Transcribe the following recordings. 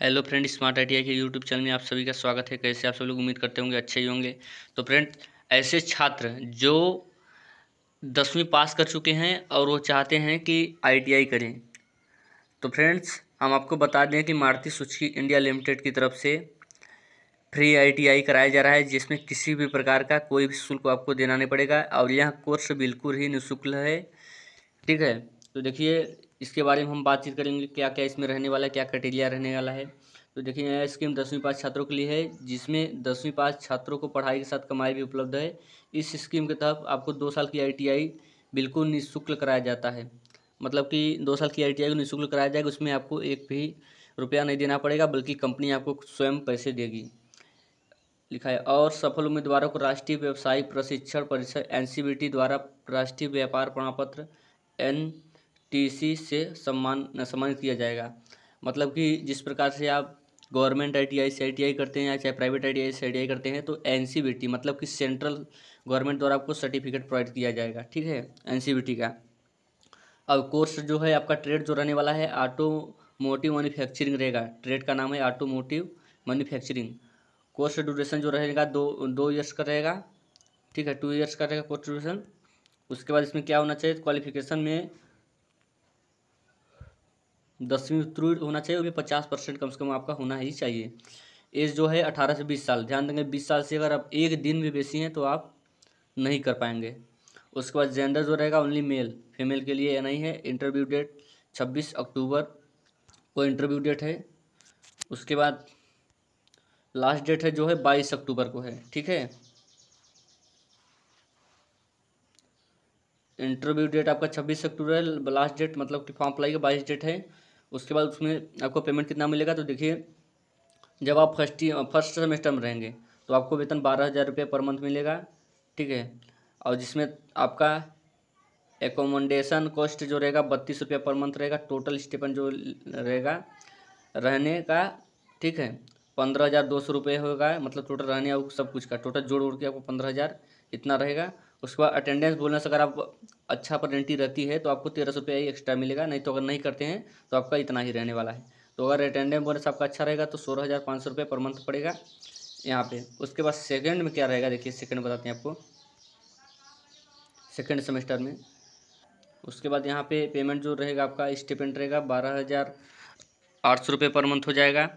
hello friend smart idea के YouTube channel में आप सभी का स्वागत है कैसे आप सब लोग उम्मीद करते होंगे अच्छे ही होंगे तो फ्रेंड ऐसे छात्र जो दसवीं पास कर चुके हैं और वो चाहते हैं कि आईटीआई करें तो फ्रेंड्स हम आपको बता दें कि मारुति सुचकी इंडिया लिमिटेड की तरफ से फ्री आईटीआई कराया जा रहा है जिसमें किसी भी प्रकार का कोई भी शुल्क आपको देना नहीं पड़ेगा और यह कोर्स बिल्कुल ही निःशुल्क है ठीक है तो देखिए इसके बारे में हम बातचीत करेंगे क्या क्या इसमें रहने वाला है क्या क्राइटेरिया रहने वाला है तो देखिए यह स्कीम दसवीं पास छात्रों के लिए है जिसमें दसवीं पास छात्रों को पढ़ाई के साथ कमाई भी उपलब्ध है इस स्कीम के तहत आपको दो साल की आई बिल्कुल निःशुल्क कराया जाता है मतलब कि दो साल की आई को निःशुल्क कराया जाएगा उसमें आपको एक भी रुपया नहीं देना पड़ेगा बल्कि कंपनी आपको स्वयं पैसे देगी लिखा है और सफल उम्मीदवारों को राष्ट्रीय व्यावसायिक प्रशिक्षण परिषद एन द्वारा राष्ट्रीय व्यापार प्रमाण पत्र एन टीसी से सम्मान सम्मानित किया जाएगा मतलब कि जिस प्रकार से आप गवर्नमेंट आईटीआई से आई करते हैं या चाहे प्राइवेट आईटीआई से आई करते हैं तो एनसीबीटी मतलब कि सेंट्रल गवर्नमेंट द्वारा आपको सर्टिफिकेट प्रोवाइड किया जाएगा ठीक है एनसीबीटी का अब कोर्स जो है आपका ट्रेड जो रहने वाला है ऑटोमोटिव मैन्युफैक्चरिंग रहेगा ट्रेड का नाम है ऑटोमोटिव मैन्युफैक्चरिंग कोर्स ड्यूरेशन जो रहेगा दो दो ईयर्स का रहेगा ठीक है टू ईयर्स का रहेगा कोर्स ड्यूरेशन उसके बाद इसमें क्या होना चाहिए क्वालिफिकेशन में दसवीं उत्तीर्ण होना चाहिए वो भी पचास परसेंट कम से कम आपका होना ही चाहिए एज जो है अठारह से बीस साल ध्यान देंगे बीस साल से अगर आप एक दिन भी बेसी हैं तो आप नहीं कर पाएंगे उसके बाद जेंडर जो रहेगा ओनली मेल फीमेल के लिए नहीं है इंटरव्यू डेट छब्बीस अक्टूबर को इंटरव्यू डेट है उसके बाद लास्ट डेट है जो है बाईस अक्टूबर को है ठीक है इंटरव्यू डेट आपका छब्बीस अक्टूबर है लास्ट डेट मतलब कि फॉर्म अप्लाई का बाईस डेट है उसके बाद उसमें आपको पेमेंट कितना मिलेगा तो देखिए जब आप फर्स्ट फर्स्ट सेमेस्टर में रहेंगे तो आपको वेतन बारह हज़ार रुपये पर मंथ मिलेगा ठीक है और जिसमें आपका एकोमोडेशन कॉस्ट जो रहेगा बत्तीस रुपये पर मंथ रहेगा टोटल स्टेपन जो रहेगा रहने का ठीक है पंद्रह हज़ार दो सौ रुपये होगा मतलब टोटल रहने और सब कुछ का टोटल जोड़ उड़ के आपको पंद्रह हज़ार इतना रहेगा उसके बाद अटेंडेंस बोनस अगर आप अच्छा परसेंटी रहती है तो आपको तेरह सौ रुपया ही एक्स्ट्रा मिलेगा नहीं तो अगर नहीं करते हैं तो आपका इतना ही रहने वाला है तो अगर अटेंडेंस बोनस आपका अच्छा रहेगा तो सोलह हज़ार पाँच सौ रुपये पर मंथ पड़ेगा यहाँ पे उसके बाद सेकंड में क्या रहेगा देखिए सेकंड बताते हैं आपको सेकंड सेमेस्टर में उसके बाद यहाँ पे पेमेंट जो रहेगा आपका स्टेपेंट रहेगा बारह हज़ार आठ सौ रुपये पर मंथ हो जाएगा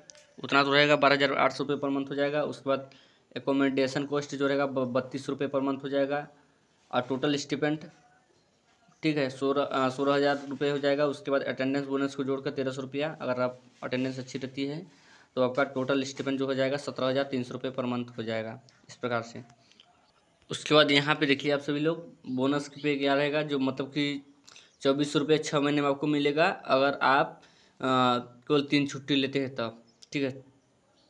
उतना तो रहेगा बारह हज़ार आठ सौ रुपये पर मंथ हो जाएगा उसके बाद एकोमोडेशन कॉस्ट जो रहेगा बत्तीस रुपये पर मंथ हो जाएगा और टोटल स्टिपेंट ठीक है सोलह सोलह हज़ार रुपये हो जाएगा उसके बाद अटेंडेंस बोनस को जोड़कर तेरह सौ रुपया अगर आप अटेंडेंस अच्छी रहती है तो आपका टोटल स्टिपेंट जो हो जाएगा सत्रह हज़ार तीन सौ रुपये पर मंथ हो जाएगा इस प्रकार से उसके बाद यहाँ पे देखिए आप सभी लोग बोनस पे क्या रहेगा जो मतलब कि चौबीस सौ रुपये छः महीने में आपको मिलेगा अगर आप केवल तीन छुट्टी लेते हैं तब तो, ठीक है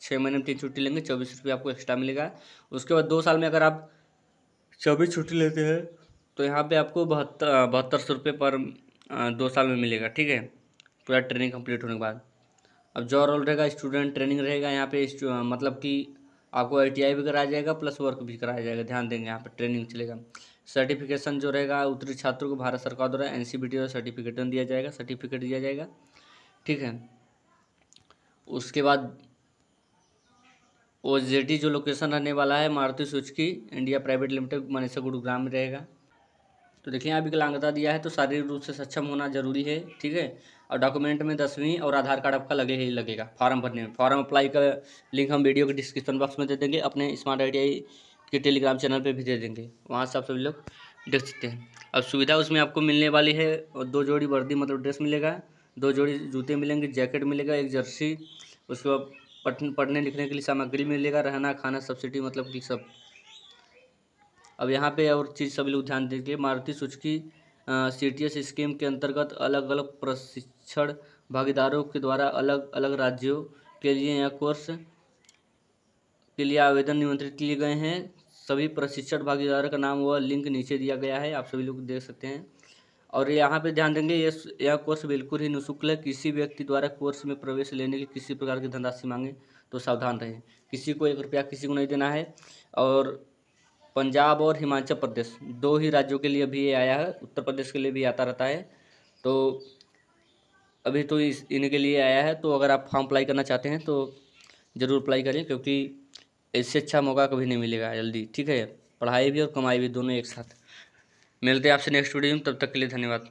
छः महीने में तीन छुट्टी लेंगे चौबीस रुपये आपको एक्स्ट्रा मिलेगा उसके बाद दो साल में अगर आप चौबीस छुट्टी लेते हैं तो यहाँ पे आपको बहत्तर बहत्तर सौ रुपये पर दो साल में मिलेगा ठीक है पूरा ट्रेनिंग कंप्लीट होने के बाद अब जो रोल रहेगा स्टूडेंट ट्रेनिंग रहेगा यहाँ पे मतलब कि आपको आई भी कराया जाएगा प्लस वर्क भी कराया जाएगा ध्यान देंगे यहाँ पर ट्रेनिंग चलेगा सर्टिफिकेशन जो रहेगा उत्तरी छात्रों को भारत सरकार द्वारा एन सी बी टी सर्टिफिकेटन दिया जाएगा सर्टिफिकेट दिया जाएगा ठीक है उसके बाद ओ जेडी e जो लोकेशन रहने वाला है मारुति की इंडिया प्राइवेट लिमिटेड मनीषा गुरुग्राम में रहेगा तो देखिए यहाँ विकलांगता दिया है तो शारीरिक रूप से सक्षम होना जरूरी है ठीक है और डॉक्यूमेंट में दसवीं और आधार कार्ड आपका लगे ही लगेगा फॉर्म भरने में फॉर्म अप्लाई का लिंक हम वीडियो के डिस्क्रिप्शन बॉक्स में दे देंगे अपने स्मार्ट आई के टेलीग्राम चैनल पर भी दे देंगे वहाँ से आप सभी लोग देख सकते हैं अब सुविधा उसमें आपको मिलने वाली है और दो जोड़ी वर्दी मतलब ड्रेस मिलेगा दो जोड़ी जूते मिलेंगे जैकेट मिलेगा एक जर्सी उसके बाद पढ़ने लिखने के लिए सामग्री मिलेगा रहना खाना सब्सिडी मतलब कि सब अब यहाँ पे और चीज़ सभी लोग ध्यान देंगे Maruti Suzuki C T S scheme के अंतर्गत अलग अलग प्रशिक्षण भागीदारों के द्वारा अलग अलग राज्यों के लिए यह कोर्स के लिए आवेदन निमंत्रित किए गए हैं सभी प्रशिक्षण भागीदारों का नाम व लिंक नीचे दिया गया है आप सभी लोग देख सकते हैं और यहाँ पे ध्यान देंगे ये यह कोर्स बिल्कुल ही निःशुल्क है किसी व्यक्ति द्वारा कोर्स में प्रवेश लेने के किसी प्रकार की धनराशि मांगे तो सावधान रहें किसी को एक रुपया किसी को नहीं देना है और पंजाब और हिमाचल प्रदेश दो ही राज्यों के लिए भी ये आया है उत्तर प्रदेश के लिए भी आता रहता है तो अभी तो इस इनके लिए आया है तो अगर आप फॉर्म अप्लाई करना चाहते हैं तो ज़रूर अप्लाई करें क्योंकि इससे अच्छा मौका कभी नहीं मिलेगा जल्दी ठीक है पढ़ाई भी और कमाई भी दोनों एक साथ मिलते हैं आपसे नेक्स्ट वीडियो में तब तक के लिए धन्यवाद